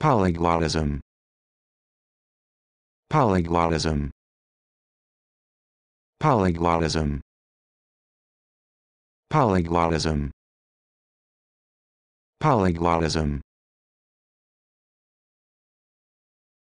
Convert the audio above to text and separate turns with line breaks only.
Polyglottism. Polyglottism. Polyglottism. Polyglottism. Polyglottism.